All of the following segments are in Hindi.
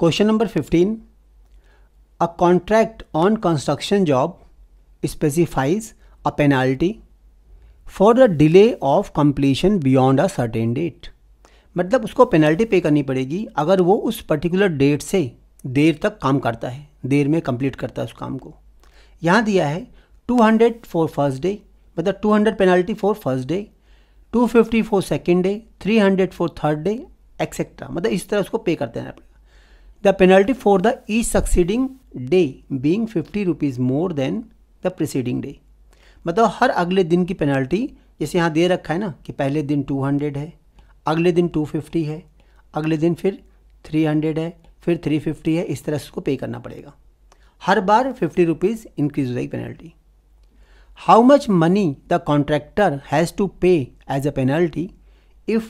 Question number fifteen a contract on construction job specifies a penalty for the delay of completion beyond a certain date मतलब उसको पेनल्टी पे करनी पड़ेगी अगर वो उस पर्टिकुलर डेट से देर तक काम करता है देर में कंप्लीट करता है उस काम को यहाँ दिया है 200 फॉर फर्स्ट डे मतलब 200 penalty for first day 250 for second day 300 for third day etcetera मतलब इस तरह उसको पे करते हैं the penalty for the E succeeding day being fifty rupees more than the preceding day मतलब हर अगले दिन की पेनल्टी जैसे यहाँ दे रखा है ना कि पहले दिन 200 है अगले दिन 250 है अगले दिन फिर 300 है फिर 350 है इस तरह से उसको पे करना पड़ेगा हर बार फिफ्टी रुपीज़ इंक्रीज हो जाएगी penalty how much money the contractor has to pay as a penalty if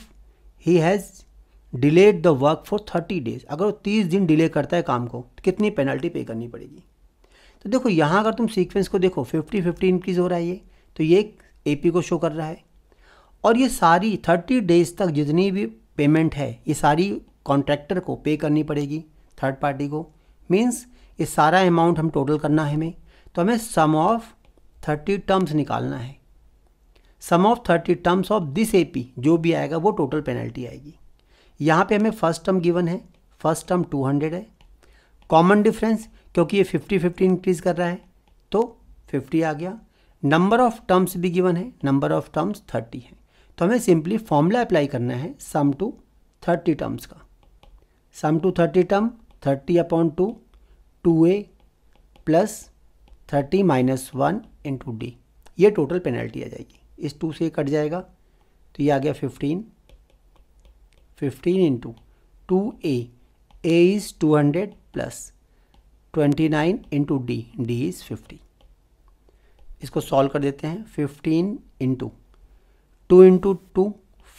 he has delayed the work for thirty days अगर वो तीस दिन डिले करता है काम को तो कितनी पेनल्टी पे करनी पड़ेगी तो देखो यहाँ अगर तुम सीक्वेंस को देखो फिफ्टी फिफ्टी इंक्रीज़ हो रहा है ये तो ये एक ए को शो कर रहा है और ये सारी थर्टी डेज तक जितनी भी पेमेंट है ये सारी कॉन्ट्रैक्टर को पे करनी पड़ेगी थर्ड पार्टी को मीन्स ये सारा अमाउंट हम टोटल करना है हमें तो हमें सम ऑफ थर्टी टर्म्स निकालना है sum of thirty terms of this P जो भी आएगा वो टोटल पेनल्टी आएगी यहाँ पे हमें फर्स्ट टर्म गिवन है फर्स्ट टर्म 200 है कॉमन डिफरेंस क्योंकि ये 50 50 इंक्रीज कर रहा है तो 50 आ गया नंबर ऑफ टर्म्स भी गिवन है नंबर ऑफ टर्म्स 30 है तो हमें सिंपली फॉर्मूला अप्लाई करना है सम टू 30 टर्म्स का sum two 30 term 30 upon two two A plus thirty minus one into D ये टोटल पेनल्टी आ जाएगी इस टू से कट जाएगा तो ये आ गया fifteen 15 into 2a. a is 200 plus 29 into d. d is 50. इसको सॉल्व कर देते हैं 15 into two into two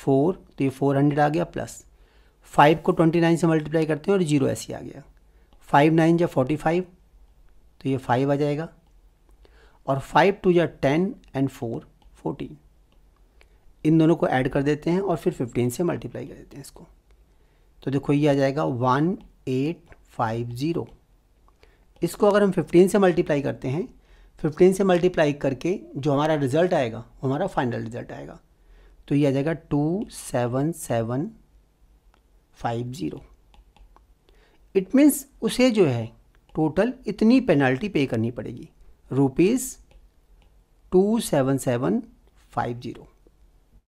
four तो ये फोर हंड्रेड आ गया प्लस फाइव को ट्वेंटी नाइन से मल्टीप्लाई करते हैं और जीरो ऐसे आ गया फाइव नाइन या फोर्टी फाइव तो ये फाइव आ जाएगा और फाइव टू या टेन एंड फोर 14 इन दोनों को ऐड कर देते हैं और फिर फिफ्टीन से मल्टीप्लाई कर देते हैं इसको तो देखो ये आ जाएगा वन एट फाइव ज़ीरो इसको अगर हम फिफ्टीन से मल्टीप्लाई करते हैं फिफ्टीन से मल्टीप्लाई करके जो हमारा रिज़ल्ट आएगा वो हमारा फाइनल रिज़ल्ट आएगा तो ये आ जाएगा two seven seven five zero it means उसे जो है टोटल इतनी पेनल्टी पे करनी पड़ेगी rupees two seven seven five zero